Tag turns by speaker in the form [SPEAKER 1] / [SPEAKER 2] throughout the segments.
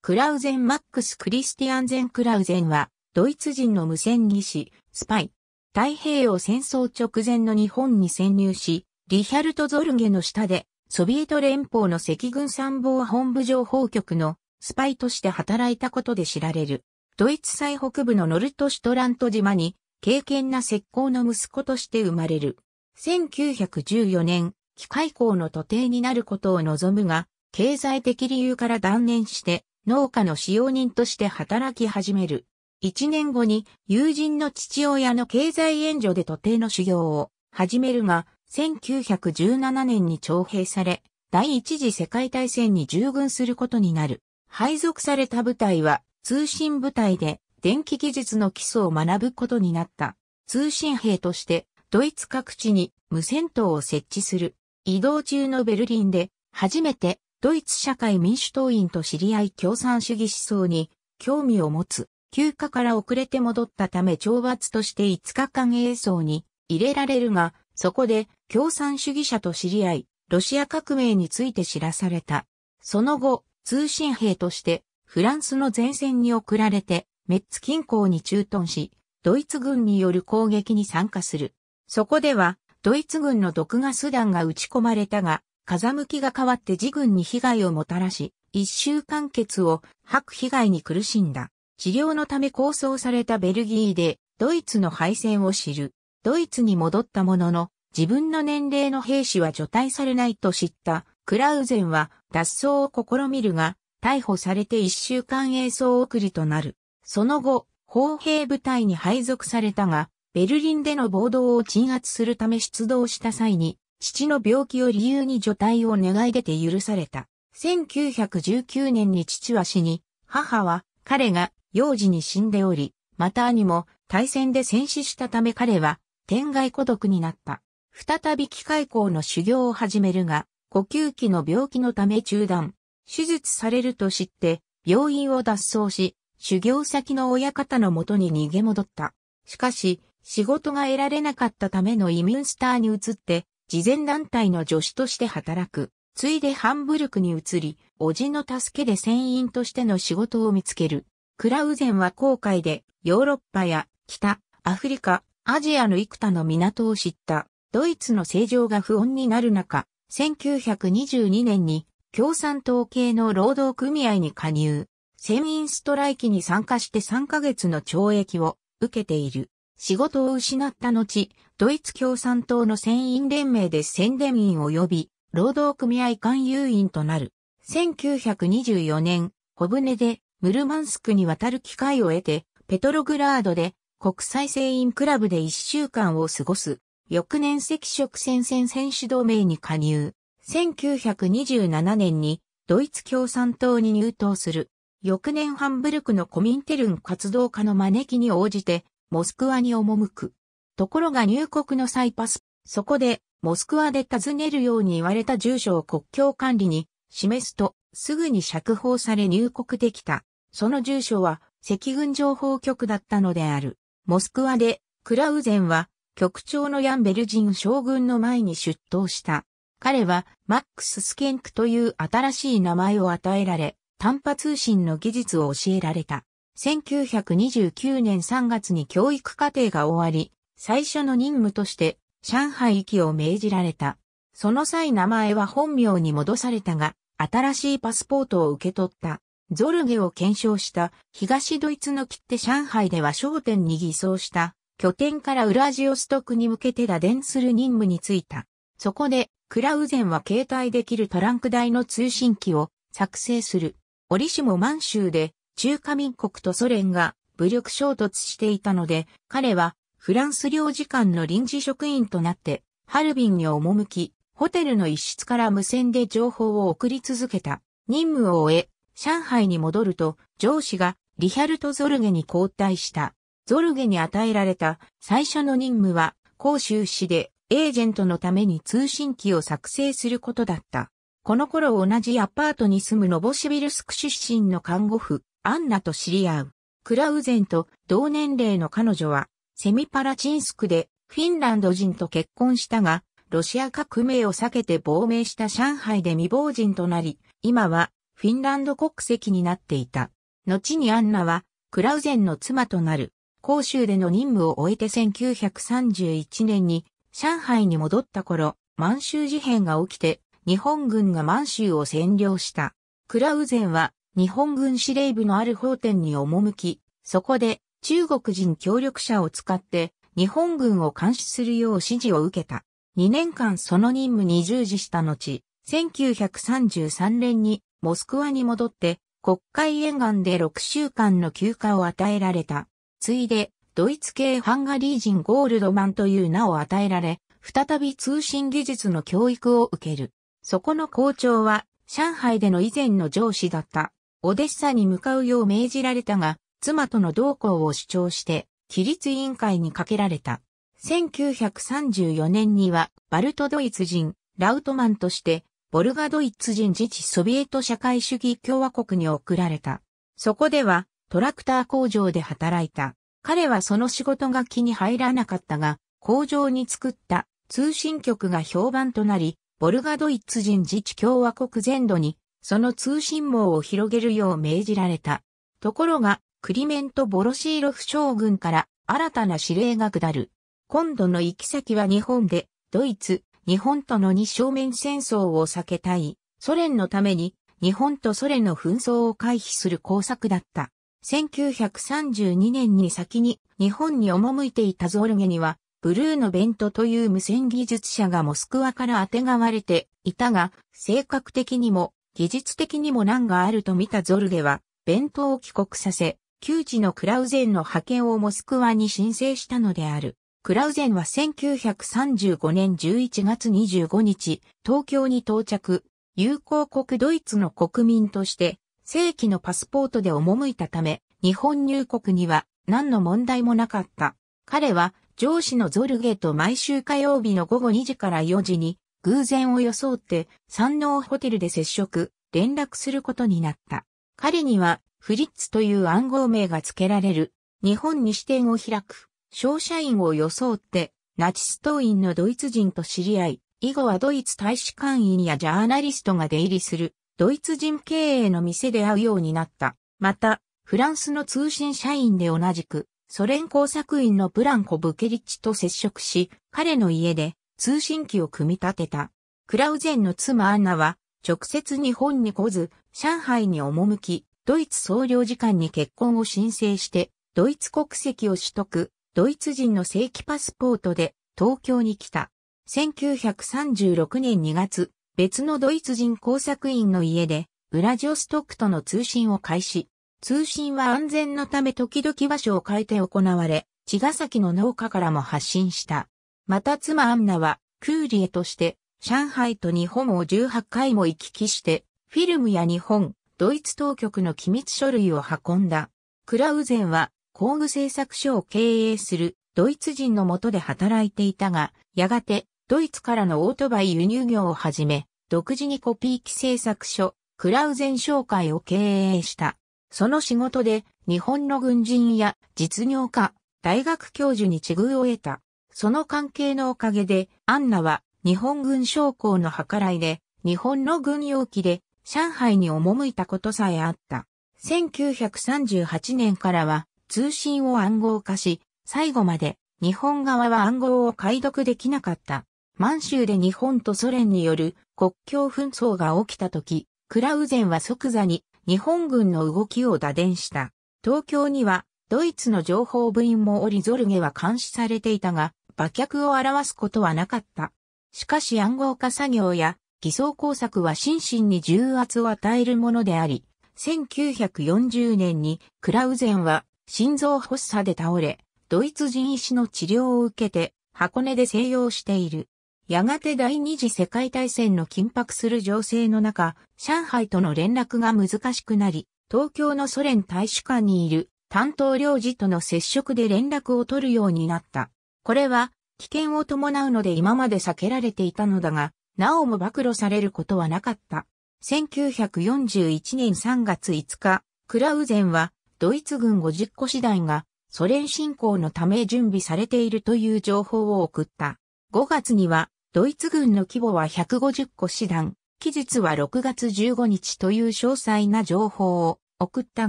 [SPEAKER 1] クラウゼン・マックス・クリスティアンゼン・クラウゼンは、ドイツ人の無線技師、スパイ。太平洋戦争直前の日本に潜入し、リヒャルト・ゾルゲの下で、ソビエト連邦の赤軍参謀本部情報局のスパイとして働いたことで知られる。ドイツ最北部のノルト・シュトラント島に、敬虔な石膏の息子として生まれる。1914年、機械工の徒弟になることを望むが、経済的理由から断念して、農家の使用人として働き始める。一年後に友人の父親の経済援助で徒弟の修行を始めるが、1917年に徴兵され、第一次世界大戦に従軍することになる。配属された部隊は通信部隊で電気技術の基礎を学ぶことになった。通信兵としてドイツ各地に無線塔を設置する。移動中のベルリンで初めてドイツ社会民主党員と知り合い共産主義思想に興味を持つ。休暇から遅れて戻ったため懲罰として5日間映像に入れられるが、そこで共産主義者と知り合い、ロシア革命について知らされた。その後、通信兵としてフランスの前線に送られて、メッツ近郊に駐屯し、ドイツ軍による攻撃に参加する。そこでは、ドイツ軍の毒ガス弾が撃ち込まれたが、風向きが変わって自軍に被害をもたらし、一週間欠を吐く被害に苦しんだ。治療のため構想されたベルギーで、ドイツの敗戦を知る。ドイツに戻ったものの、自分の年齢の兵士は除隊されないと知ったクラウゼンは脱走を試みるが、逮捕されて一週間映像送りとなる。その後、砲兵部隊に配属されたが、ベルリンでの暴動を鎮圧するため出動した際に、父の病気を理由に除隊を願い出て許された。1919年に父は死に、母は彼が幼児に死んでおり、また兄も大戦で戦死したため彼は天外孤独になった。再び機械工の修行を始めるが、呼吸器の病気のため中断。手術されると知って、病院を脱走し、修行先の親方のもとに逃げ戻った。しかし、仕事が得られなかったためのイミュンスターに移って、事前団体の助手として働く。ついでハンブルクに移り、叔父の助けで船員としての仕事を見つける。クラウゼンは航海でヨーロッパや北、アフリカ、アジアの幾多の港を知った。ドイツの政情が不穏になる中、1922年に共産党系の労働組合に加入。船員ストライキに参加して3ヶ月の懲役を受けている。仕事を失った後、ドイツ共産党の船員連盟で宣伝員及び労働組合勧誘員となる。1924年、小船でムルマンスクに渡る機会を得て、ペトログラードで国際船員クラブで1週間を過ごす。翌年赤色戦線選手同盟に加入。1927年にドイツ共産党に入党する。翌年ハンブルクのコミンテルン活動家の招きに応じてモスクワに赴く。ところが入国の際パス、そこで、モスクワで尋ねるように言われた住所を国境管理に示すと、すぐに釈放され入国できた。その住所は、赤軍情報局だったのである。モスクワで、クラウゼンは、局長のヤンベルジン将軍の前に出頭した。彼は、マックス・スケンクという新しい名前を与えられ、短波通信の技術を教えられた。1929年3月に教育課程が終わり、最初の任務として上海行きを命じられた。その際名前は本名に戻されたが、新しいパスポートを受け取った。ゾルゲを検証した東ドイツの切手上海では商店に偽装した拠点からウラジオストクに向けて打電する任務に就いた。そこでクラウゼンは携帯できるトランク台の通信機を作成する。折しも満州で中華民国とソ連が武力衝突していたので、彼はフランス領事館の臨時職員となって、ハルビンに赴き、ホテルの一室から無線で情報を送り続けた。任務を終え、上海に戻ると、上司がリヒャルト・ゾルゲに交代した。ゾルゲに与えられた最初の任務は、広州市でエージェントのために通信機を作成することだった。この頃同じアパートに住むノボシビルスク出身の看護婦、アンナと知り合う。クラウゼンと同年齢の彼女は、セミパラチンスクでフィンランド人と結婚したが、ロシア革命を避けて亡命した上海で未亡人となり、今はフィンランド国籍になっていた。後にアンナは、クラウゼンの妻となる、広州での任務を終えて1931年に、上海に戻った頃、満州事変が起きて、日本軍が満州を占領した。クラウゼンは、日本軍司令部のある法典に赴き、そこで中国人協力者を使って日本軍を監視するよう指示を受けた。2年間その任務に従事した後、1933年にモスクワに戻って国会沿岸で6週間の休暇を与えられた。ついで、ドイツ系ハンガリー人ゴールドマンという名を与えられ、再び通信技術の教育を受ける。そこの校長は、上海での以前の上司だった、オデッサに向かうよう命じられたが、妻との同行を主張して、規律委員会にかけられた。1934年には、バルトドイツ人、ラウトマンとして、ボルガドイツ人自治ソビエト社会主義共和国に送られた。そこでは、トラクター工場で働いた。彼はその仕事が気に入らなかったが、工場に作った通信局が評判となり、ボルガドイツ人自治共和国全土にその通信網を広げるよう命じられた。ところが、クリメント・ボロシーロフ将軍から新たな指令が下る。今度の行き先は日本で、ドイツ、日本との二正面戦争を避けたい、ソ連のために、日本とソ連の紛争を回避する工作だった。1932年に先に日本に赴いていたゾルゲには、ブルーのベントという無線技術者がモスクワから当てがわれていたが、性格的にも技術的にも難があると見たゾルゲは、弁当を帰国させ、旧知のクラウゼンの派遣をモスクワに申請したのである。クラウゼンは1935年11月25日、東京に到着、友好国ドイツの国民として、正規のパスポートで赴いたため、日本入国には何の問題もなかった。彼は上司のゾルゲと毎週火曜日の午後2時から4時に偶然を装って山王ホテルで接触、連絡することになった。彼にはフリッツという暗号名が付けられる、日本に支店を開く、商社員を装って、ナチス党員のドイツ人と知り合い、以後はドイツ大使館員やジャーナリストが出入りする、ドイツ人経営の店で会うようになった。また、フランスの通信社員で同じく、ソ連工作員のブランコ・ブケリッチと接触し、彼の家で通信機を組み立てた。クラウゼンの妻アンナは、直接日本に来ず、上海に赴き、ドイツ総領事館に結婚を申請して、ドイツ国籍を取得、ドイツ人の正規パスポートで東京に来た。1936年2月、別のドイツ人工作員の家で、ウラジオストクとの通信を開始。通信は安全のため時々場所を変えて行われ、茅ヶ崎の農家からも発信した。また妻アンナは、クーリエとして、上海と日本を18回も行き来して、フィルムや日本、ドイツ当局の機密書類を運んだ。クラウゼンは、工具製作所を経営するドイツ人のもとで働いていたが、やがてドイツからのオートバイ輸入業をはじめ、独自にコピー機製作所、クラウゼン商会を経営した。その仕事で日本の軍人や実業家、大学教授に地遇を得た。その関係のおかげで、アンナは日本軍将校の計らいで、日本の軍用機で上海に赴いたことさえあった。1938年からは通信を暗号化し、最後まで日本側は暗号を解読できなかった。満州で日本とソ連による国境紛争が起きた時、クラウゼンは即座に日本軍の動きを打電した。東京にはドイツの情報部員もおりゾルゲは監視されていたが、馬脚を表すことはなかった。しかし暗号化作業や偽装工作は心身に重圧を与えるものであり、1940年にクラウゼンは心臓発作で倒れ、ドイツ人医師の治療を受けて箱根で静養している。やがて第二次世界大戦の緊迫する情勢の中、上海との連絡が難しくなり、東京のソ連大使館にいる担当領事との接触で連絡を取るようになった。これは危険を伴うので今まで避けられていたのだが、なおも暴露されることはなかった。1941年3月5日、クラウゼンはドイツ軍50個師団がソ連侵攻のため準備されているという情報を送った。5月にはドイツ軍の規模は150個師団、期日は6月15日という詳細な情報を送った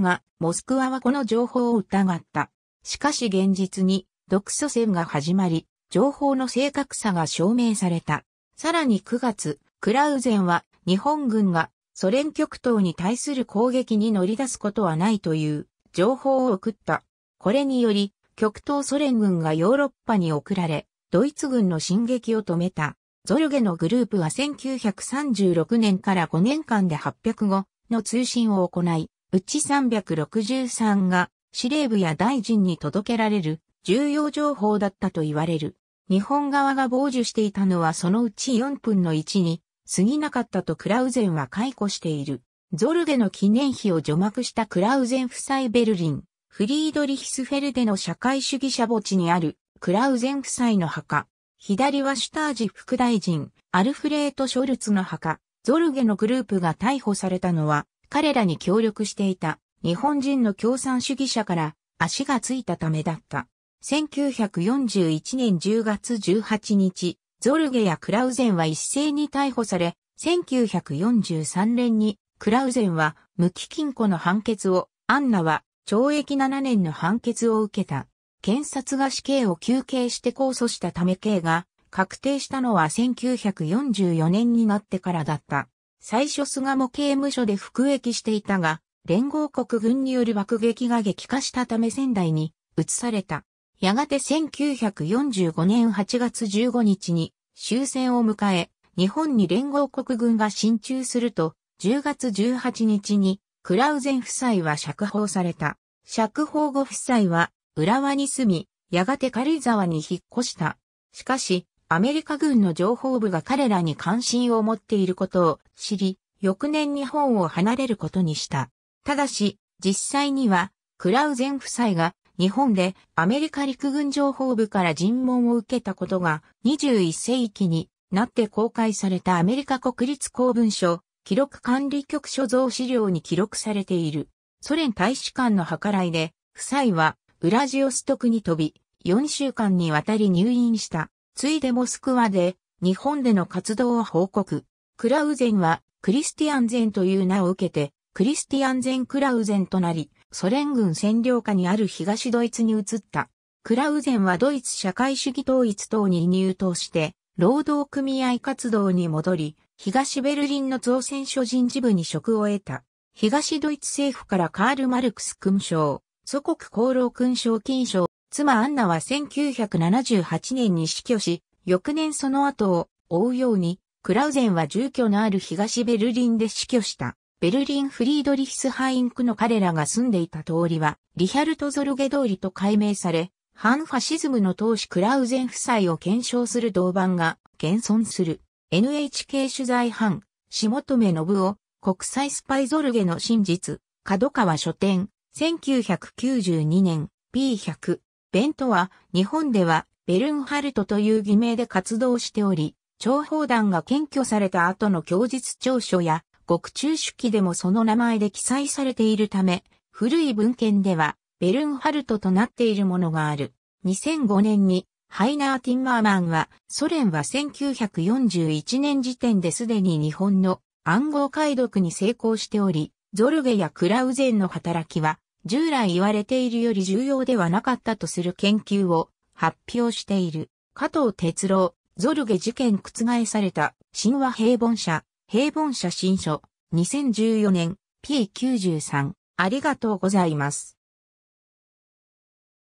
[SPEAKER 1] が、モスクワはこの情報を疑った。しかし現実に独書戦が始まり、情報の正確さが証明された。さらに9月、クラウゼンは日本軍がソ連極東に対する攻撃に乗り出すことはないという情報を送った。これにより、極東ソ連軍がヨーロッパに送られ、ドイツ軍の進撃を止めた。ゾルゲのグループは1936年から5年間で805の通信を行い、うち363が司令部や大臣に届けられる重要情報だったと言われる。日本側が傍受していたのはそのうち4分の1に過ぎなかったとクラウゼンは解雇している。ゾルゲの記念碑を除幕したクラウゼン夫妻ベルリン、フリードリヒスフェルデの社会主義者墓地にあるクラウゼン夫妻の墓。左はシュタージ副大臣、アルフレート・ショルツの墓。ゾルゲのグループが逮捕されたのは、彼らに協力していた日本人の共産主義者から足がついたためだった。1941年10月18日、ゾルゲやクラウゼンは一斉に逮捕され、1943年にクラウゼンは無期禁錮の判決を、アンナは懲役7年の判決を受けた。検察が死刑を求刑して控訴したため刑が確定したのは1944年になってからだった。最初菅も刑務所で服役していたが、連合国軍による爆撃が激化したため仙台に移された。やがて1945年8月15日に終戦を迎え、日本に連合国軍が進駐すると、10月18日にクラウゼン夫妻は釈放された。釈放後夫妻は浦和に住み、やがて軽井沢に引っ越した。しかし、アメリカ軍の情報部が彼らに関心を持っていることを知り、翌年日本を離れることにした。ただし、実際には、クラウゼン夫妻が日本でアメリカ陸軍情報部から尋問を受けたことが21世紀になって公開されたアメリカ国立公文書記録管理局所蔵資料に記録されているソ連大使館の計らいで夫妻はウラジオストクに飛び4週間にわたり入院した。ついでモスクワで日本での活動を報告。クラウゼンはクリスティアンゼンという名を受けてクリスティアンゼン・クラウゼンとなり、ソ連軍占領下にある東ドイツに移った。クラウゼンはドイツ社会主義統一党に入党して、労働組合活動に戻り、東ベルリンの造船所人事部に職を得た。東ドイツ政府からカール・マルクス勲章、祖国功労勲章金賞、妻アンナは1978年に死去し、翌年その後を追うように、クラウゼンは住居のある東ベルリンで死去した。ベルリン・フリードリヒスハインクの彼らが住んでいた通りは、リヒャルト・ゾルゲ通りと改名され、反ファシズムの投資クラウゼン夫妻を検証する銅板が現存する。NHK 取材班、下留信夫、国際スパイゾルゲの真実、角川書店、1992年、P100。ベントは、日本では、ベルンハルトという偽名で活動しており、諜報団が検挙された後の供述調書や、獄中手記でもその名前で記載されているため、古い文献では、ベルンハルトとなっているものがある。2005年に、ハイナー・ティンマーマンは、ソ連は1941年時点ですでに日本の暗号解読に成功しており、ゾルゲやクラウゼンの働きは、従来言われているより重要ではなかったとする研究を発表している。加藤哲郎、ゾルゲ事件覆された神話平凡社平凡写真書、2014年、P93、ありがとうございます。